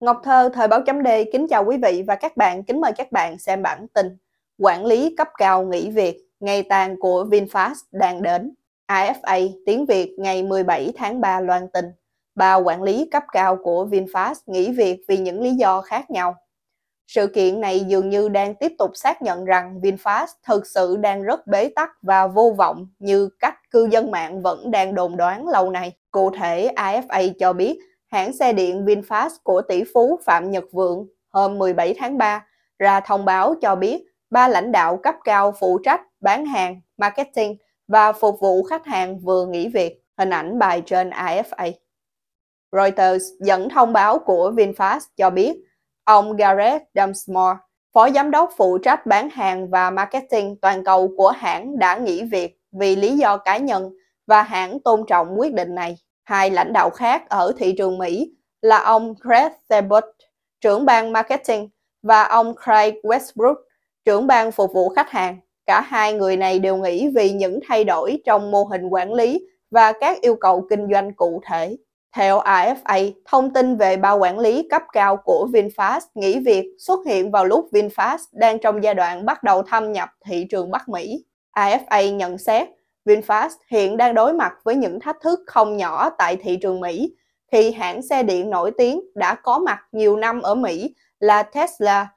Ngọc Thơ, Thời báo chấm D, kính chào quý vị và các bạn, kính mời các bạn xem bản tin Quản lý cấp cao nghỉ việc, ngày tàn của VinFast đang đến AFA tiếng Việt ngày 17 tháng 3 loan tin Bà quản lý cấp cao của VinFast nghỉ việc vì những lý do khác nhau Sự kiện này dường như đang tiếp tục xác nhận rằng VinFast thực sự đang rất bế tắc và vô vọng như cách cư dân mạng vẫn đang đồn đoán lâu nay. Cụ thể, AFA cho biết hãng xe điện VinFast của tỷ phú Phạm Nhật Vượng hôm 17 tháng 3 ra thông báo cho biết ba lãnh đạo cấp cao phụ trách bán hàng, marketing và phục vụ khách hàng vừa nghỉ việc, hình ảnh bài trên AFA. Reuters dẫn thông báo của VinFast cho biết ông Gareth Dunsmore, phó giám đốc phụ trách bán hàng và marketing toàn cầu của hãng đã nghỉ việc vì lý do cá nhân và hãng tôn trọng quyết định này hai lãnh đạo khác ở thị trường Mỹ là ông Craig Sebert, trưởng ban marketing, và ông Craig Westbrook, trưởng ban phục vụ khách hàng. Cả hai người này đều nghĩ vì những thay đổi trong mô hình quản lý và các yêu cầu kinh doanh cụ thể. Theo AFA, thông tin về ba quản lý cấp cao của VinFast nghỉ việc xuất hiện vào lúc VinFast đang trong giai đoạn bắt đầu thâm nhập thị trường Bắc Mỹ. AFA nhận xét VinFast hiện đang đối mặt với những thách thức không nhỏ tại thị trường Mỹ khi hãng xe điện nổi tiếng đã có mặt nhiều năm ở Mỹ là Tesla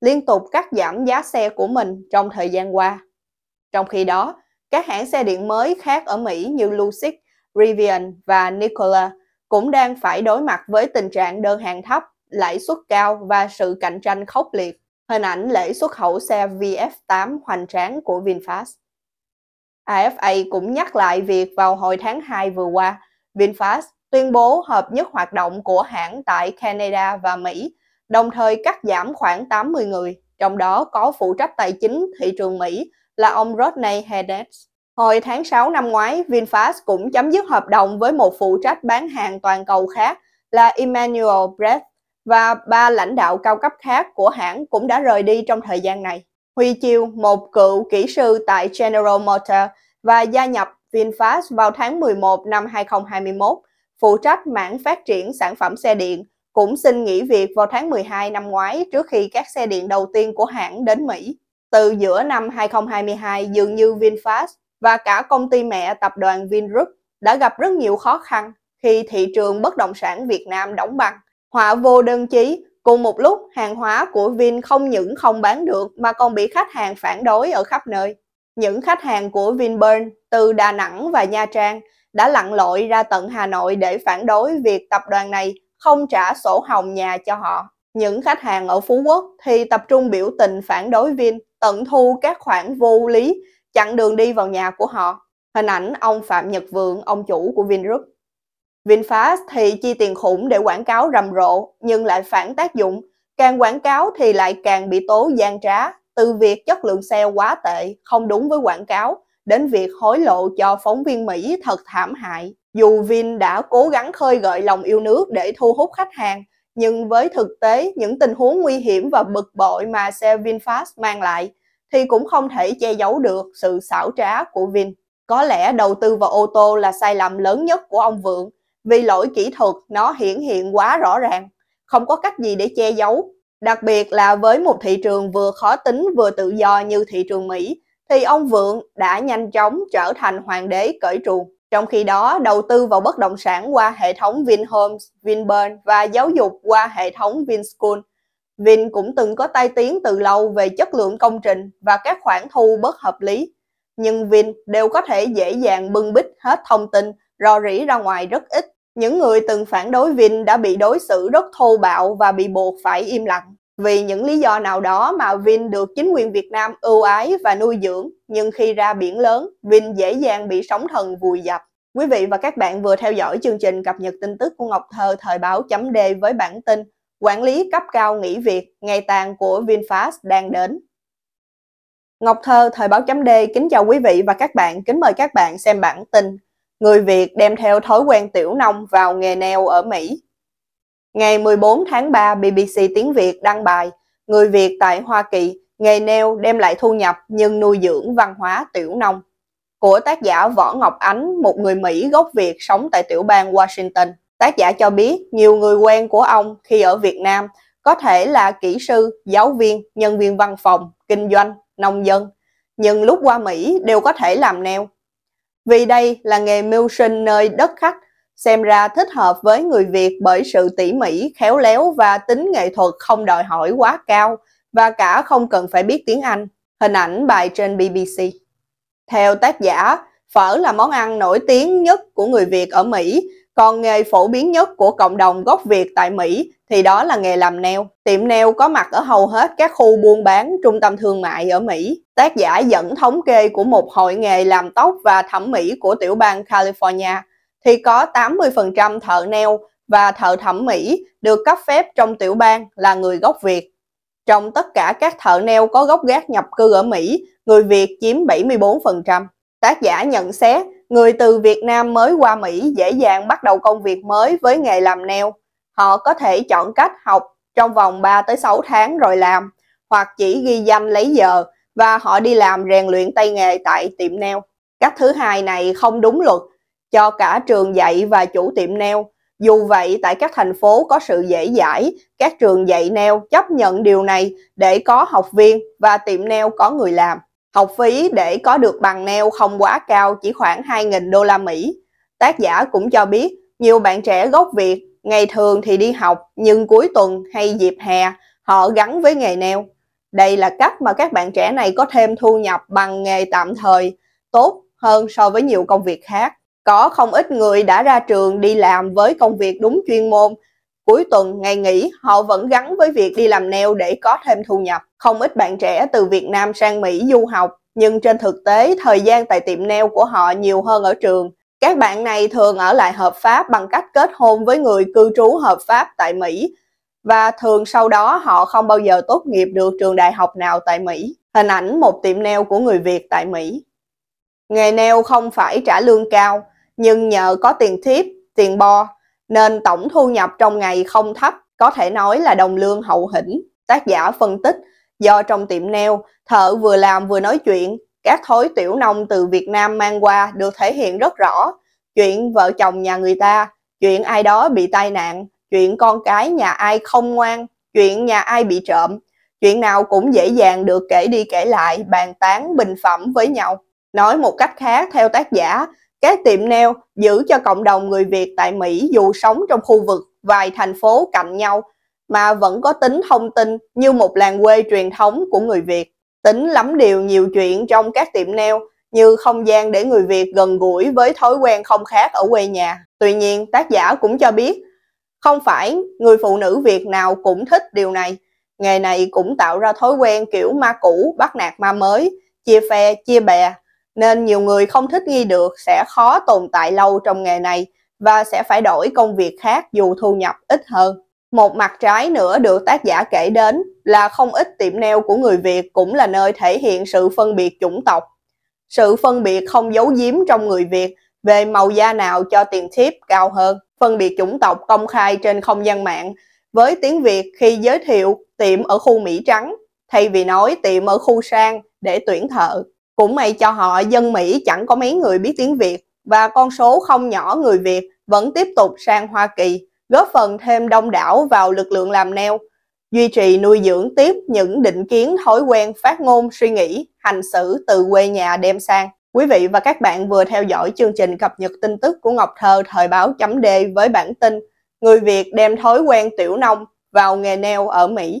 liên tục cắt giảm giá xe của mình trong thời gian qua. Trong khi đó, các hãng xe điện mới khác ở Mỹ như Lucid, Rivian và Nikola cũng đang phải đối mặt với tình trạng đơn hàng thấp, lãi suất cao và sự cạnh tranh khốc liệt. Hình ảnh lễ xuất khẩu xe VF8 hoành tráng của VinFast. AFA cũng nhắc lại việc vào hồi tháng 2 vừa qua, VinFast tuyên bố hợp nhất hoạt động của hãng tại Canada và Mỹ, đồng thời cắt giảm khoảng 80 người, trong đó có phụ trách tài chính thị trường Mỹ là ông Rodney Hedges. Hồi tháng 6 năm ngoái, VinFast cũng chấm dứt hợp đồng với một phụ trách bán hàng toàn cầu khác là Emmanuel Brecht và ba lãnh đạo cao cấp khác của hãng cũng đã rời đi trong thời gian này. Huy Chiêu, một cựu kỹ sư tại General Motors và gia nhập VinFast vào tháng 11 năm 2021, phụ trách mảng phát triển sản phẩm xe điện, cũng xin nghỉ việc vào tháng 12 năm ngoái trước khi các xe điện đầu tiên của hãng đến Mỹ. Từ giữa năm 2022, dường như VinFast và cả công ty mẹ tập đoàn Vingroup đã gặp rất nhiều khó khăn khi thị trường bất động sản Việt Nam đóng băng. Họa vô đơn chí Cùng một lúc, hàng hóa của Vin không những không bán được mà còn bị khách hàng phản đối ở khắp nơi. Những khách hàng của Vinpearl từ Đà Nẵng và Nha Trang đã lặn lội ra tận Hà Nội để phản đối việc tập đoàn này không trả sổ hồng nhà cho họ. Những khách hàng ở Phú Quốc thì tập trung biểu tình phản đối Vin tận thu các khoản vô lý chặn đường đi vào nhà của họ. Hình ảnh ông Phạm Nhật Vượng, ông chủ của Vingroup VinFast thì chi tiền khủng để quảng cáo rầm rộ nhưng lại phản tác dụng, càng quảng cáo thì lại càng bị tố gian trá, từ việc chất lượng xe quá tệ, không đúng với quảng cáo, đến việc hối lộ cho phóng viên Mỹ thật thảm hại. Dù Vin đã cố gắng khơi gợi lòng yêu nước để thu hút khách hàng, nhưng với thực tế những tình huống nguy hiểm và bực bội mà xe VinFast mang lại thì cũng không thể che giấu được sự xảo trá của Vin. Có lẽ đầu tư vào ô tô là sai lầm lớn nhất của ông Vượng vì lỗi kỹ thuật nó hiển hiện quá rõ ràng, không có cách gì để che giấu. Đặc biệt là với một thị trường vừa khó tính vừa tự do như thị trường Mỹ, thì ông Vượng đã nhanh chóng trở thành hoàng đế cởi truồng. Trong khi đó, đầu tư vào bất động sản qua hệ thống Vinhomes, Vinpearl và giáo dục qua hệ thống Vinschool. Vin cũng từng có tai tiếng từ lâu về chất lượng công trình và các khoản thu bất hợp lý. Nhưng Vin đều có thể dễ dàng bưng bít hết thông tin, rò rỉ ra ngoài rất ít những người từng phản đối Vin đã bị đối xử rất thô bạo và bị buộc phải im lặng. Vì những lý do nào đó mà Vin được chính quyền Việt Nam ưu ái và nuôi dưỡng, nhưng khi ra biển lớn, Vin dễ dàng bị sóng thần vùi dập. Quý vị và các bạn vừa theo dõi chương trình cập nhật tin tức của Ngọc Thơ thời báo chấm D với bản tin Quản lý cấp cao nghỉ việc, ngày tàn của VinFast đang đến. Ngọc Thơ thời báo chấm D kính chào quý vị và các bạn, kính mời các bạn xem bản tin người Việt đem theo thói quen tiểu nông vào nghề neo ở Mỹ. Ngày 14 tháng 3, BBC Tiếng Việt đăng bài Người Việt tại Hoa Kỳ, nghề neo đem lại thu nhập nhưng nuôi dưỡng văn hóa tiểu nông của tác giả Võ Ngọc Ánh, một người Mỹ gốc Việt sống tại tiểu bang Washington. Tác giả cho biết nhiều người quen của ông khi ở Việt Nam có thể là kỹ sư, giáo viên, nhân viên văn phòng, kinh doanh, nông dân. Nhưng lúc qua Mỹ đều có thể làm neo vì đây là nghề mưu sinh nơi đất khách, xem ra thích hợp với người Việt bởi sự tỉ mỉ, khéo léo và tính nghệ thuật không đòi hỏi quá cao và cả không cần phải biết tiếng Anh. Hình ảnh bài trên BBC. Theo tác giả, phở là món ăn nổi tiếng nhất của người Việt ở Mỹ còn nghề phổ biến nhất của cộng đồng gốc Việt tại Mỹ thì đó là nghề làm neo. Tiệm neo có mặt ở hầu hết các khu buôn bán, trung tâm thương mại ở Mỹ. Tác giả dẫn thống kê của một hội nghề làm tóc và thẩm mỹ của tiểu bang California thì có 80% thợ neo và thợ thẩm mỹ được cấp phép trong tiểu bang là người gốc Việt. Trong tất cả các thợ neo có gốc gác nhập cư ở Mỹ, người Việt chiếm 74%. Tác giả nhận xét người từ Việt Nam mới qua Mỹ dễ dàng bắt đầu công việc mới với nghề làm neo. Họ có thể chọn cách học trong vòng 3 tới 6 tháng rồi làm, hoặc chỉ ghi danh lấy giờ và họ đi làm rèn luyện tay nghề tại tiệm neo. Cách thứ hai này không đúng luật cho cả trường dạy và chủ tiệm neo. Dù vậy, tại các thành phố có sự dễ dãi, các trường dạy neo chấp nhận điều này để có học viên và tiệm neo có người làm. Học phí để có được bằng neo không quá cao chỉ khoảng 2.000 đô la Mỹ. Tác giả cũng cho biết nhiều bạn trẻ gốc Việt ngày thường thì đi học nhưng cuối tuần hay dịp hè họ gắn với nghề neo. Đây là cách mà các bạn trẻ này có thêm thu nhập bằng nghề tạm thời, tốt hơn so với nhiều công việc khác. Có không ít người đã ra trường đi làm với công việc đúng chuyên môn cuối tuần, ngày nghỉ, họ vẫn gắn với việc đi làm neo để có thêm thu nhập. Không ít bạn trẻ từ Việt Nam sang Mỹ du học, nhưng trên thực tế thời gian tại tiệm neo của họ nhiều hơn ở trường. Các bạn này thường ở lại hợp pháp bằng cách kết hôn với người cư trú hợp pháp tại Mỹ và thường sau đó họ không bao giờ tốt nghiệp được trường đại học nào tại Mỹ. Hình ảnh một tiệm neo của người Việt tại Mỹ. Nghề neo không phải trả lương cao, nhưng nhờ có tiền thiếp tiền bo nên tổng thu nhập trong ngày không thấp, có thể nói là đồng lương hậu hĩnh. Tác giả phân tích, do trong tiệm neo, thợ vừa làm vừa nói chuyện, các thối tiểu nông từ Việt Nam mang qua được thể hiện rất rõ. Chuyện vợ chồng nhà người ta, chuyện ai đó bị tai nạn, chuyện con cái nhà ai không ngoan, chuyện nhà ai bị trộm. Chuyện nào cũng dễ dàng được kể đi kể lại, bàn tán bình phẩm với nhau. Nói một cách khác, theo tác giả, các tiệm nail giữ cho cộng đồng người Việt tại Mỹ dù sống trong khu vực vài thành phố cạnh nhau mà vẫn có tính thông tin như một làng quê truyền thống của người Việt. Tính lắm điều nhiều chuyện trong các tiệm nail như không gian để người Việt gần gũi với thói quen không khác ở quê nhà. Tuy nhiên, tác giả cũng cho biết, không phải người phụ nữ Việt nào cũng thích điều này. Nghề này cũng tạo ra thói quen kiểu ma cũ bắt nạt ma mới, chia phe, chia bè nên nhiều người không thích nghi được sẽ khó tồn tại lâu trong nghề này và sẽ phải đổi công việc khác dù thu nhập ít hơn. Một mặt trái nữa được tác giả kể đến là không ít tiệm nail của người Việt cũng là nơi thể hiện sự phân biệt chủng tộc. Sự phân biệt không giấu giếm trong người Việt về màu da nào cho tiền tip cao hơn. Phân biệt chủng tộc công khai trên không gian mạng với tiếng Việt khi giới thiệu tiệm ở khu Mỹ Trắng thay vì nói tiệm ở khu sang để tuyển thợ. Cũng may cho họ, dân Mỹ chẳng có mấy người biết tiếng Việt và con số không nhỏ người Việt vẫn tiếp tục sang Hoa Kỳ, góp phần thêm đông đảo vào lực lượng làm neo, duy trì nuôi dưỡng tiếp những định kiến thói quen phát ngôn suy nghĩ, hành xử từ quê nhà đem sang. Quý vị và các bạn vừa theo dõi chương trình cập nhật tin tức của Ngọc Thơ thời báo chấm D với bản tin Người Việt đem thói quen tiểu nông vào nghề neo ở Mỹ.